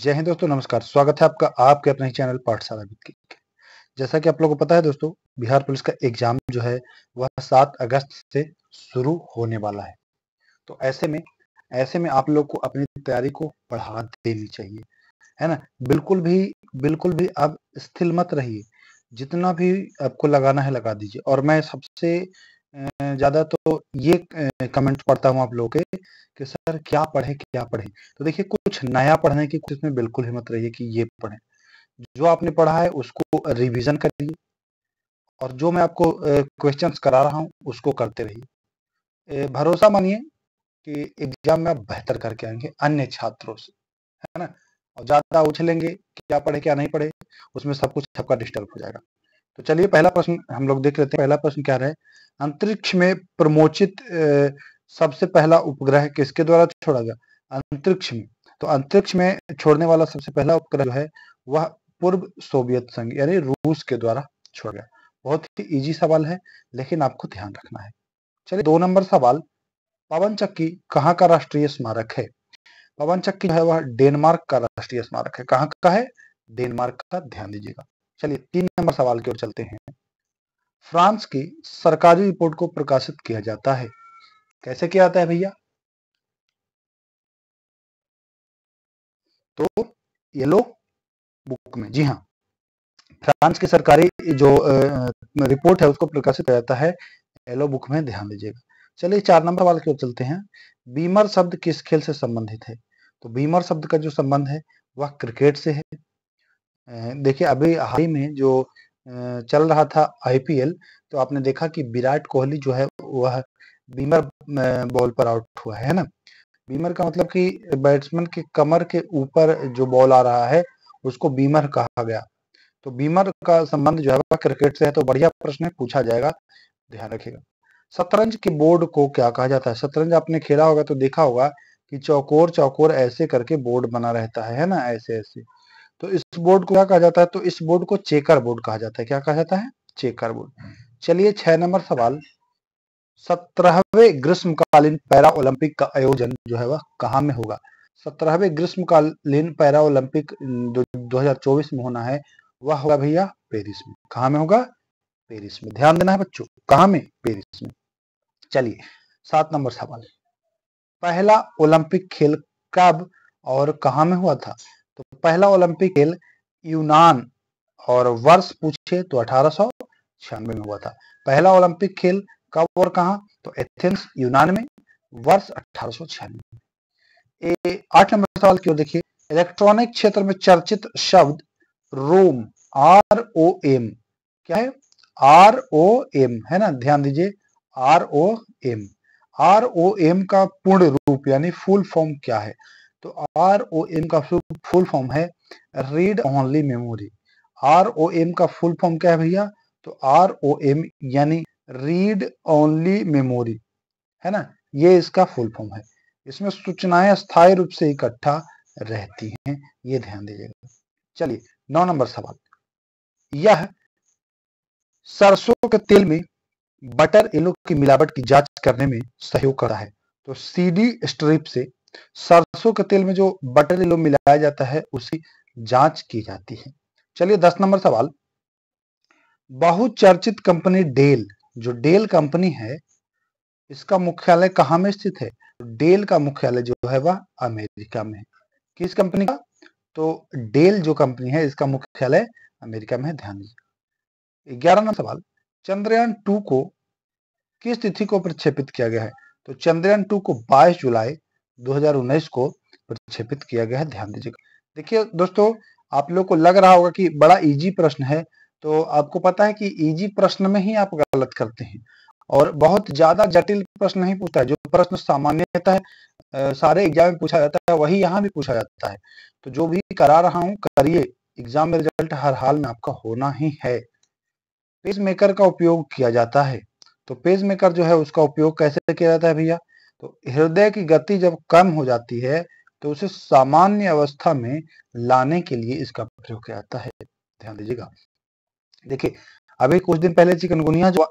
जय हिंद दोस्तों नमस्कार स्वागत है आपका आपके अपने ही चैनल पाठशाला की जैसा कि आप लोगों को पता है दोस्तों बिहार पुलिस का एग्जाम जो है वह सात अगस्त से शुरू होने वाला है तो ऐसे में ऐसे में आप लोग को अपनी तैयारी को बढ़ा देनी चाहिए है ना बिल्कुल भी बिल्कुल भी आप स्थिर मत रहिए जितना भी आपको लगाना है लगा दीजिए और मैं सबसे ज़्यादा तो ये कमेंट पढ़ता हूँ आप लोगों के कि सर क्या पढ़े क्या पढ़े तो देखिए कुछ नया पढ़ने की कोशिश में बिल्कुल हिम्मत रही है कि ये पढ़े जो आपने पढ़ा है उसको रिविजन करिए और जो मैं आपको क्वेश्चंस करा रहा हूँ उसको करते रहिए भरोसा मानिए कि एग्जाम में आप बेहतर करके आएंगे अन्य छात्रों से है ना और ज्यादा उछलेंगे क्या पढ़े क्या नहीं पढ़े उसमें सब कुछ सबका डिस्टर्ब हो जाएगा तो चलिए पहला प्रश्न हम लोग देख लेते हैं पहला प्रश्न क्या है अंतरिक्ष में प्रमोचित सबसे पहला उपग्रह किसके द्वारा छोड़ा गया अंतरिक्ष में तो अंतरिक्ष में छोड़ने वाला सबसे पहला उपग्रह जो है वह पूर्व सोवियत संघ यानी रूस के द्वारा छोड़ गया बहुत ही इजी सवाल है लेकिन आपको ध्यान रखना है चलिए दो नंबर सवाल पवन चक्की कहाँ का राष्ट्रीय स्मारक है पवन चक्की जो है वह डेनमार्क का राष्ट्रीय स्मारक है कहाँ का है डेनमार्क का ध्यान दीजिएगा चलिए तीन नंबर सवाल की ओर चलते हैं फ्रांस की सरकारी रिपोर्ट को प्रकाशित किया जाता है कैसे किया जाता है भैया तो येलो बुक में जी हाँ फ्रांस की सरकारी जो रिपोर्ट है उसको प्रकाशित किया जाता है येलो बुक में ध्यान दीजिएगा चलिए चार नंबर वाले की ओर चलते हैं बीमर शब्द किस खेल से संबंधित है तो बीमर शब्द का जो संबंध है वह क्रिकेट से है देखिए अभी हाल ही में जो चल रहा था आईपीएल तो आपने देखा कि विराट कोहली जो है वह बीमर बॉल पर आउट हुआ है, ना? बीमर का मतलब कि बैट्समैन के कमर के ऊपर जो बॉल आ रहा है उसको बीमर कहा गया। तो बीमर का संबंध जो है वह क्रिकेट से है तो बढ़िया प्रश्न पूछा जाएगा, ध्यान रखिएगा। शतरंज के बोर्ड को क्या कहा जाता है? शतरंज आपने खेला होगा तो देखा होगा कि चौकोर-चौकोर ऐसे करके बोर्ड बना रहता है, है ना? ऐसे-ऐसे। तो इस बोर्ड को क्या कहा जाता है तो इस बोर्ड को चेकर बोर्ड कहा जाता है क्या कहा जाता है चेकर बोर्ड चलिए छह नंबर सवाल सत्रहवे ग्रीष्मकालीन पैरा ओलंपिक का आयोजन जो है वह कहाँ में होगा सत्रहवे ग्रीष्मकालीन पैरा ओलंपिक जो 2024 में होना है वह होगा भैया पेरिस में कहा में होगा पेरिस में ध्यान देना है बच्चों कहा में पेरिस में चलिए सात नंबर सवाल पहला ओलंपिक खेल कब और कहा में हुआ था पहला ओलंपिक खेल यूनान और वर्ष पूछे तो अठारह में हुआ था पहला ओलंपिक खेल कब और कहा तो एथेंस यूनान में वर्ष अठारह आठ नंबर सवाल क्यों देखिए इलेक्ट्रॉनिक क्षेत्र में चर्चित शब्द रोम आर ओ एम क्या है आर ओ एम है ना ध्यान दीजिए R O M R O M का पूर्ण रूप यानी फुल फॉर्म क्या है तो आर ओ एम का फुल फॉर्म है read only memory R O M का फुल फॉर्म क्या है भैया तो आर ओ एम यानी रीड ओनली मेमोरी है ना ये इसका फुल फॉर्म है इसमें सूचनाएं स्थायी रूप से इकट्ठा रहती हैं ये ध्यान दीजिएगा चलिए नौ नंबर सवाल यह सरसों के तेल में बटर येलो की मिलावट की जांच करने में सहयोग करता है तो सीडी स्ट्रिप से सरसों के तेल में जो बटर लो मिलाया जाता है उसी जांच की जाती है चलिए दस नंबर सवाल बहुचर्चित कंपनी डेल जो डेल कंपनी है इसका मुख्यालय कहां में स्थित है डेल का मुख्यालय जो है वह अमेरिका में किस कंपनी का तो डेल जो कंपनी है इसका मुख्यालय अमेरिका में है ध्यान दीजिए ग्यारह नंबर सवाल चंद्रयान टू को किस तिथि को प्रक्षेपित किया गया है तो चंद्रयान टू को 22 जुलाई 2019 को प्रक्षेपित किया गया है ध्यान दीजिएगा देखिए दोस्तों आप लोग को लग रहा होगा कि बड़ा इजी प्रश्न है तो आपको पता है कि इजी प्रश्न में ही आप गलत करते हैं और बहुत ज्यादा जटिल प्रश्न नहीं पूछता है जो प्रश्न है सारे एग्जाम में पूछा जाता है वही यहाँ भी पूछा जाता है तो जो भी करा रहा हूँ करिए एग्जाम में रिजल्ट हर हाल में आपका होना ही है पेज मेकर का उपयोग किया जाता है तो पेज मेकर जो है उसका उपयोग कैसे किया जाता है भैया तो हृदय की गति जब कम हो जाती है तो उसे सामान्य अवस्था में लाने के लिए इसका प्रयोग किया जाता है ध्यान दीजिएगा देखिए अभी कुछ दिन पहले चिकनगुनिया जो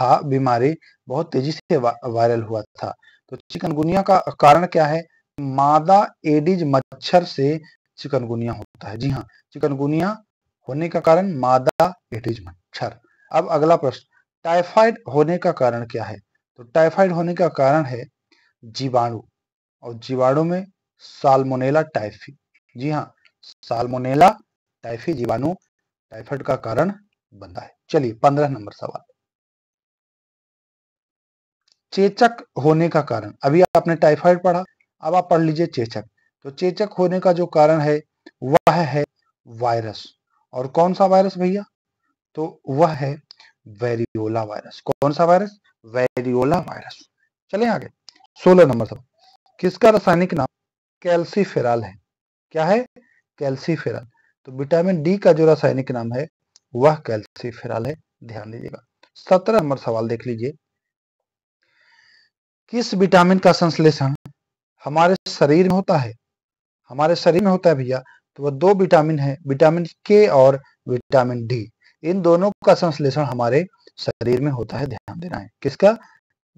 था बीमारी बहुत तेजी से वायरल हुआ था तो चिकनगुनिया का कारण क्या है मादा एडिज मच्छर से चिकनगुनिया होता है जी हाँ चिकनगुनिया होने का कारण मादा एडिज मच्छर अब अगला प्रश्न टाइफाइड होने का कारण क्या है तो टाइफाइड होने का कारण है जीवाणु और जीवाणु में साल्मोनेला टाइफी जी हाँ साल्मोनेला टाइफी जीवाणु टाइफाइड का कारण बनता है चलिए पंद्रह नंबर सवाल चेचक होने का कारण अभी आपने टाइफाइड पढ़ा अब आप पढ़ लीजिए चेचक तो चेचक होने का जो कारण है वह है वायरस और कौन सा वायरस भैया तो वह है वेरियोला वायरस कौन सा वायरस वेरियोला वायरस चले आगे सोलह नंबर सवाल किसका रासायनिक नाम कैल्सीफेराल है क्या है कैल्सीफेराल तो विटामिन डी का जो रासायनिक नाम है वह कैल्सीफेराल है ध्यान दीजिएगा सत्रह नंबर सवाल देख लीजिए किस विटामिन का संश्लेषण हमारे शरीर में होता है हमारे शरीर में होता है भैया तो वह दो विटामिन है विटामिन के और विटामिन डी इन दोनों का संश्लेषण हमारे शरीर में होता है ध्यान देना है किसका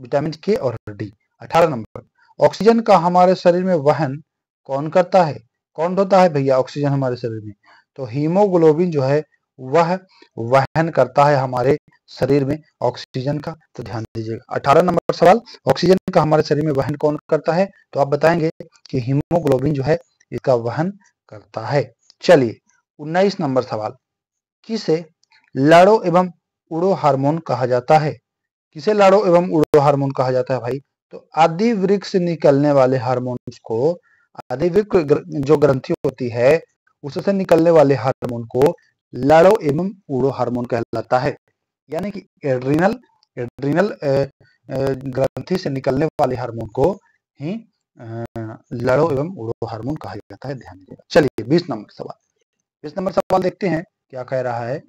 विटामिन के और डी अठारह नंबर ऑक्सीजन का हमारे शरीर में वहन कौन करता है कौन होता है भैया ऑक्सीजन हमारे शरीर में तो हीमोग्लोबिन जो है वह वहन करता है हमारे शरीर में ऑक्सीजन का तो ध्यान दीजिएगा अठारह नंबर सवाल ऑक्सीजन का हमारे शरीर में वहन कौन करता है तो आप बताएंगे कि हीमोग्लोबिन जो है इसका वहन करता है चलिए उन्नीस नंबर सवाल किसे लाड़ो एवं उड़ो हार्मोन कहा जाता है किसे लाड़ो एवं उड़ो हार्मोन कहा जाता है भाई तो आदि वृक्ष निकलने वाले हार्मोन को आदि वृक्ष जो ग्रंथि होती है उससे निकलने वाले हार्मोन को लड़ो एवं उड़ो हार्मोन कहलाता है यानी कि एड्रीनल एड्रीनल ग्रंथि से निकलने वाले हार्मोन को ही लड़ो एवं उड़ो हार्मोन कहा जाता है ध्यान दीजिएगा चलिए बीस नंबर सवाल बीस नंबर सवाल देखते हैं क्या कह रहा है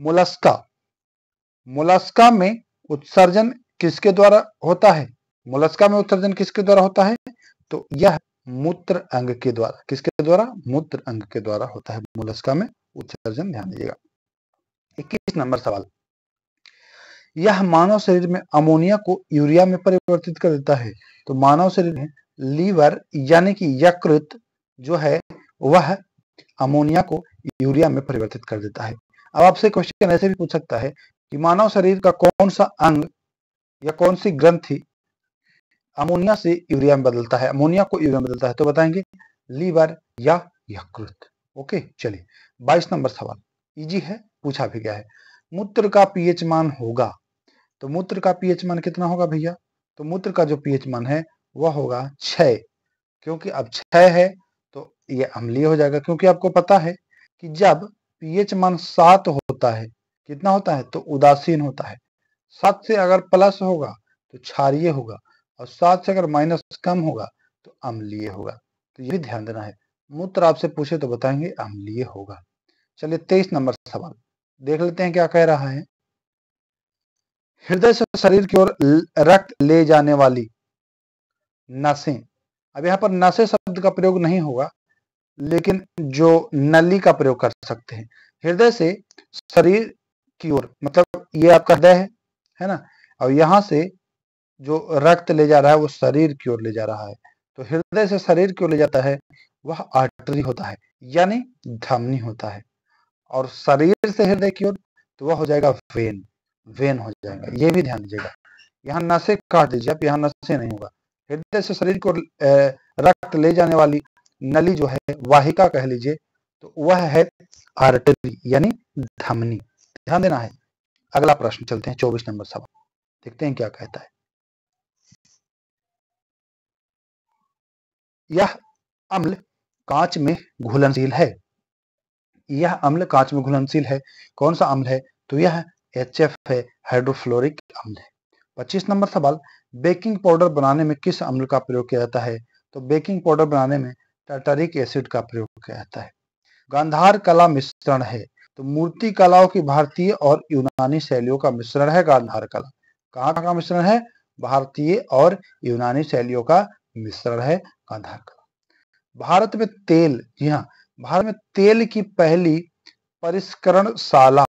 मोलस्का मोलस्का में उत्सर्जन किसके द्वारा होता है मोलस्का में उत्सर्जन किसके द्वारा होता है तो यह मूत्र अंग के द्वारा किसके द्वारा मूत्र अंग के द्वारा होता है मोलस्का में उत्सर्जन ध्यान दीजिएगा इक्कीस नंबर सवाल यह मानव शरीर में अमोनिया को यूरिया में परिवर्तित कर देता है तो मानव शरीर में लीवर यानी कि यकृत जो है वह अमोनिया को यूरिया में परिवर्तित कर देता है अब आपसे क्वेश्चन ऐसे भी पूछ सकता है कि मानव शरीर का कौन सा अंग या कौन सी ग्रंथि अमोनिया से यूरिया में बदलता है अमोनिया को यूरिया में बदलता है तो बताएंगे लीवर या यकृत ओके चलिए बाईस नंबर सवाल इजी है पूछा भी गया है मूत्र का पीएच मान होगा तो मूत्र का पीएच मान कितना होगा भैया तो मूत्र का जो पीएच मान है वह होगा छ क्योंकि अब छ है तो यह अम्लीय हो जाएगा क्योंकि आपको पता है कि जब पीएच मान सात होता है कितना होता है तो उदासीन होता है सात से अगर प्लस होगा तो क्षारिय होगा और सात से अगर माइनस कम होगा तो अम्लीय होगा तो ये ध्यान देना है मूत्र आपसे पूछे तो बताएंगे अम्लीय होगा चलिए तेईस नंबर सवाल देख लेते हैं क्या कह रहा है हृदय से शरीर की ओर रक्त ले जाने वाली नसें अब यहाँ पर नसें शब्द का प्रयोग नहीं होगा लेकिन जो नली का प्रयोग कर सकते हैं हृदय से शरीर की ओर मतलब ये आपका हृदय है है ना और यहाँ से जो रक्त ले जा रहा है वो शरीर की ओर ले जा रहा है तो हृदय से शरीर की ओर ले जाता है वह आर्टरी होता है यानी धमनी होता है और शरीर से हृदय की ओर तो वह हो जाएगा वेन वेन हो जाएगा ये भी ध्यान दीजिएगा यहाँ नशे काट दीजिए आप यहाँ नशे नहीं होगा हृदय से शरीर को रक्त ले जाने वाली नली जो है वाहिका कह लीजिए तो वह है आर्टरी यानी धमनी ध्यान देना है अगला प्रश्न चलते हैं चौबीस नंबर सवाल देखते हैं क्या कहता है यह अम्ल कांच में घुलनशील है यह अम्ल कांच में घुलनशील है कौन सा अम्ल है तो यह एच एफ है हाइड्रोफ्लोरिक अम्ल है पच्चीस नंबर सवाल बेकिंग पाउडर बनाने में किस अम्ल का प्रयोग किया जाता है तो बेकिंग पाउडर बनाने में टर्टरिक एसिड का प्रयोग किया जाता है गंधार कला मिश्रण है तो मूर्ति कलाओं की भारतीय और यूनानी शैलियों का मिश्रण है गांधार कला कहाँ का मिश्रण है भारतीय और यूनानी शैलियों का मिश्रण है गांधार कला भारत में तेल जी हाँ भारत में तेल की पहली परिष्करण शाला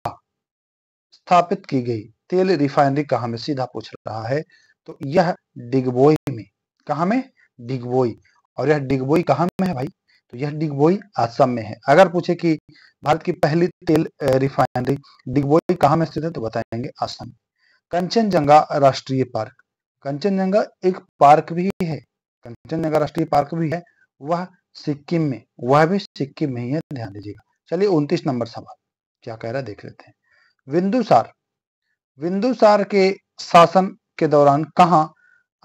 स्थापित की गई तेल रिफाइनरी कहा में सीधा पूछ रहा है तो यह डिगबोई में कहा में डिगबोई और यह डिगबोई कहा में है भाई तो यह डिगबोई आसम में है अगर पूछे कि भारत की पहली तेल रिफाइनरी डिगबोई कहाँ में स्थित है तो बताएंगे आसम कंचनजंगा राष्ट्रीय पार्क कंचनजंगा एक पार्क भी है कंचनजंगा राष्ट्रीय पार्क भी है वह सिक्किम में वह भी सिक्किम में ही है ध्यान दीजिएगा चलिए उनतीस नंबर सवाल क्या कह रहा है देख लेते हैं बिंदुसार बिंदुसार के शासन के दौरान कहा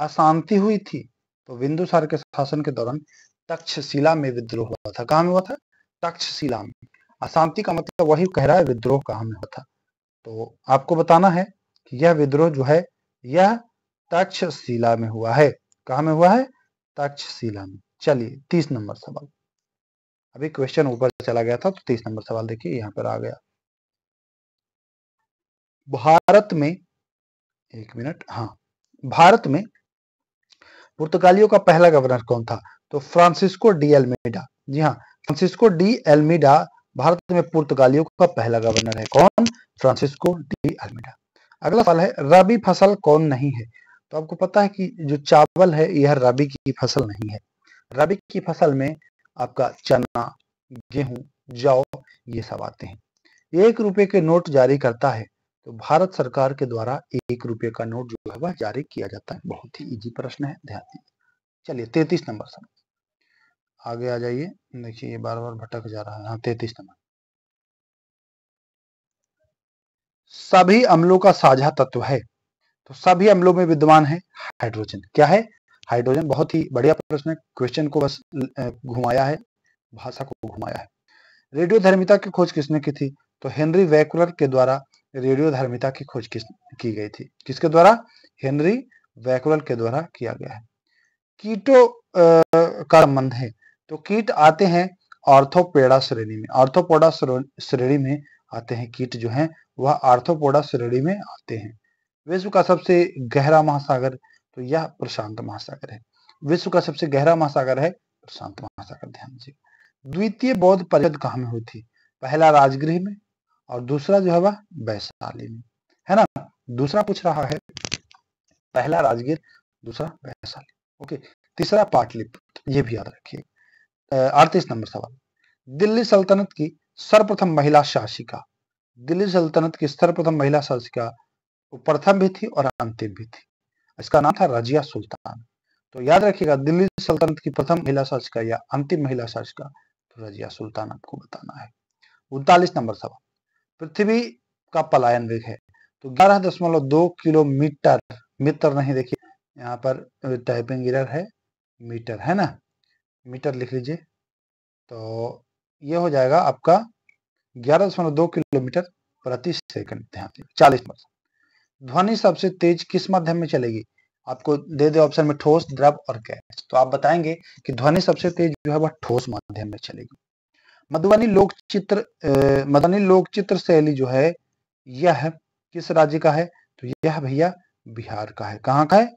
अशांति हुई थी तो बिंदुसार के शासन के दौरान तक्षशिला में विद्रोह हुआ था कहा हुआ था तक्षशिला में अशांति का मतलब वही कह रहा है विद्रोह कहा में हुआ था तो आपको बताना है कि यह विद्रोह जो है यह तक्षशिला में हुआ है कहा में हुआ है तक्षशिला में चलिए तीस नंबर सवाल अभी क्वेश्चन ऊपर चला गया था तो तीस नंबर सवाल देखिए यहाँ पर आ गया भारत में एक मिनट हाँ भारत में पुर्तगालियों का पहला गवर्नर कौन था तो फ्रांसिस्को डी एलमेडा जी हाँ फ्रांसिस्को डी एलमेडा भारत में पुर्तगालियों का पहला गवर्नर है कौन फ्रांसिस्को डी एलमेडा अगला सवाल है रबी फसल कौन नहीं है तो आपको पता है कि जो चावल है यह रबी की फसल नहीं है रबी की फसल में आपका चना गेहूं जौ ये सब आते हैं एक रुपए के नोट जारी करता है तो भारत सरकार के द्वारा एक रुपए का नोट जो है वह जारी किया जाता है बहुत ही इजी प्रश्न है ध्यान दीजिए चलिए तैतीस नंबर सवाल आगे आ जाइए देखिए ये बार बार भटक जा रहा है हाँ तैतीस नंबर सभी अम्लों का साझा तत्व है तो सभी अम्लों में विद्यमान है हाइड्रोजन क्या है हाइड्रोजन बहुत ही बढ़िया प्रश्न है क्वेश्चन को बस घुमाया है भाषा को घुमाया है रेडियोधर्मिता की खोज किसने की थी तो हेनरी वैकुलर के द्वारा रेडियो धर्मिता की खोज किस की गई थी किसके द्वारा हेनरी वैकुलर के द्वारा किया गया है कीटो का संबंध है तो कीट आते हैं आर्थोपेड़ा श्रेणी में ऑर्थोपोडा श्रेणी में आते हैं कीट जो हैं वह आर्थोपोडा श्रेणी में आते हैं विश्व का सबसे गहरा महासागर तो यह प्रशांत महासागर है विश्व का सबसे गहरा महासागर है प्रशांत महासागर ध्यान से द्वितीय बौद्ध परिषद कहा में हुई थी पहला राजगृह में और दूसरा जो है वह वैशाली में है ना दूसरा पूछ रहा है पहला राजगीर दूसरा वैशाली ओके तीसरा पाटलिपुत्र ये भी याद रखिएगा अड़तीस नंबर सवाल दिल्ली सल्तनत की सर्वप्रथम महिला शासिका दिल्ली सल्तनत की सर्वप्रथम महिला शासिका प्रथम भी थी और अंतिम भी थी इसका नाम था रजिया सुल्तान तो याद रखिएगा दिल्ली सल्तनत की प्रथम महिला शासिका या अंतिम महिला शासिका तो रजिया सुल्तान आपको बताना है उनतालीस नंबर सवाल पृथ्वी का पलायन वेग है तो ग्यारह दशमलव दो किलोमीटर मीटर नहीं देखिए यहाँ पर टाइपिंग इरर है मीटर है ना मीटर लिख लीजिए तो ये हो जाएगा आपका ग्यारह दशमलव दो किलोमीटर प्रति सेकंड ध्यान चालीस मत ध्वनि सबसे तेज किस माध्यम में चलेगी आपको दे दे ऑप्शन में ठोस द्रव और गैस तो आप बताएंगे कि ध्वनि सबसे तेज जो है वह ठोस माध्यम में चलेगी मधुबनी लोक चित्र मधुबनी लोक चित्र शैली जो है यह किस राज्य का है तो यह भैया बिहार का है कहाँ का है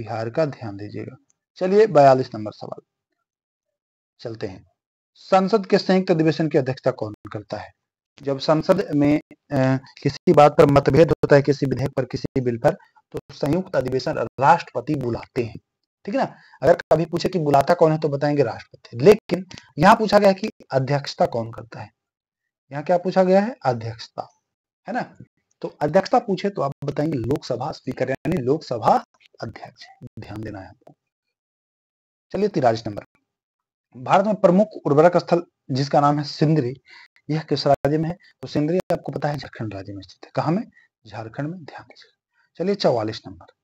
बिहार का ध्यान दीजिएगा चलिए बयालीस नंबर सवाल चलते हैं संसद के संयुक्त अधिवेशन की अध्यक्षता कौन करता है जब संसद में किसी बात पर मतभेद होता है किसी विधेयक पर किसी बिल पर तो संयुक्त अधिवेशन राष्ट्रपति बुलाते हैं ठीक है ना अगर कभी पूछे कि बुलाता कौन है तो बताएंगे राष्ट्रपति लेकिन यहाँ पूछा गया कि अध्यक्षता कौन करता है यहाँ क्या पूछा गया है अध्यक्षता है ना तो अध्यक्षता पूछे तो आप बताएंगे लोकसभा स्पीकर यानी लोकसभा अध्यक्ष ध्यान देना है आपको चलिए तिराज नंबर भारत में प्रमुख उर्वरक स्थल जिसका नाम है सिंदरी यह किस राज्य में है तो सिंदरी आपको पता है झारखंड राज्य में स्थित है कहा में झारखंड में ध्यान दीजिए चलिए चौवालीस नंबर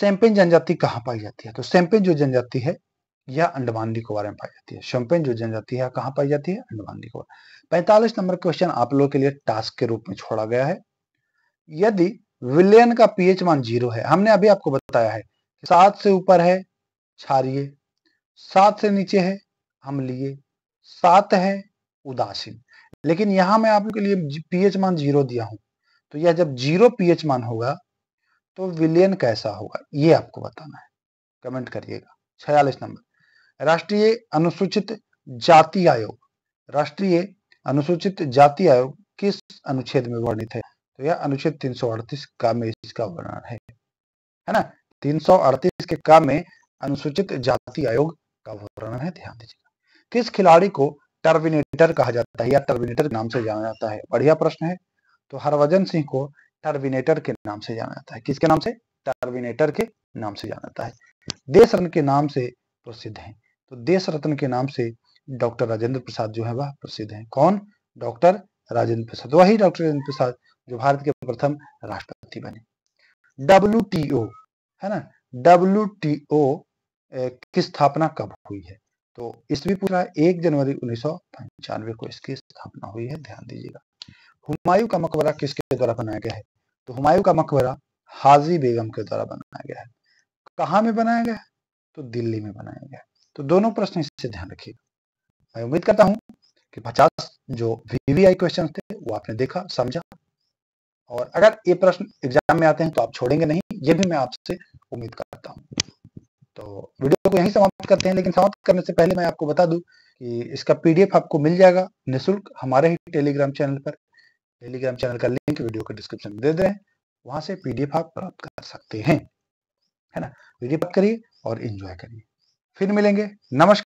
सैंपेन जनजाति कहाँ पाई जाती है तो सैंपेन जो जनजाति है यह अंडमान निकोबार में पाई जाती है शैंपेन जो जनजाति है कहाँ पाई जाती है अंडमान निकोबार पैंतालीस नंबर क्वेश्चन आप लोगों के लिए टास्क के रूप में छोड़ा गया है यदि विलयन का पीएच मान जीरो है हमने अभी आपको बताया है सात से ऊपर है क्षारिय सात से नीचे है अम्लीय सात है उदासीन लेकिन यहां मैं आपके लिए पीएच मान जीरो दिया हूं तो यह जब जीरो पीएच मान होगा तो विलयन कैसा होगा यह आपको बताना है कमेंट करिएगा छियालीस नंबर राष्ट्रीय अनुसूचित जाति आयोग राष्ट्रीय अनुसूचित जाति आयोग किस अनुच्छेद में वर्णित है तो यह अनुच्छेद 338 का में इसका वर्णन है है ना 338 के का में अनुसूचित जाति आयोग का वर्णन है ध्यान दीजिएगा किस खिलाड़ी को टर्मिनेटर कहा जाता है या टर्मिनेटर नाम से जाना जाता है बढ़िया प्रश्न है तो हरभजन सिंह को टर्मिनेटर के नाम से जाना जाता है किसके नाम से टर्मिनेटर के नाम से जाना जाता है देश रत्न के नाम से प्रसिद्ध है तो देश रत्न के नाम से डॉक्टर राजेंद्र प्रसाद जो है वह प्रसिद्ध है कौन डॉक्टर राजेंद्र प्रसाद वही डॉक्टर राजेंद्र प्रसाद जो भारत के प्रथम राष्ट्रपति बने डब्ल्यू है ना डब्ल्यू की स्थापना कब हुई है तो इसवी पूछा एक जनवरी उन्नीस को इसकी स्थापना हुई है ध्यान दीजिएगा हुमायूं का मकबरा किसके द्वारा बनाया गया है तो हुमायूं का मकबरा हाजी बेगम के द्वारा बनाया गया है कहा में बनाया गया तो दिल्ली में बनाया गया है तो दोनों प्रश्न इससे ध्यान रखिएगा मैं उम्मीद करता हूँ कि पचास जो वीवीआई क्वेश्चन थे वो आपने देखा समझा और अगर ये प्रश्न एग्जाम में आते हैं तो आप छोड़ेंगे नहीं ये भी मैं आपसे उम्मीद करता हूँ तो वीडियो को यहीं समाप्त करते हैं लेकिन समाप्त करने से पहले मैं आपको बता दूं कि इसका पीडीएफ आपको मिल जाएगा निःशुल्क हमारे ही टेलीग्राम चैनल पर टेलीग्राम चैनल का लिंक वीडियो के डिस्क्रिप्शन में दे दे रहे हैं वहां से पीडीएफ आप प्राप्त कर सकते हैं है ना वीडियो करिए और इंजॉय करिए फिर मिलेंगे नमस्कार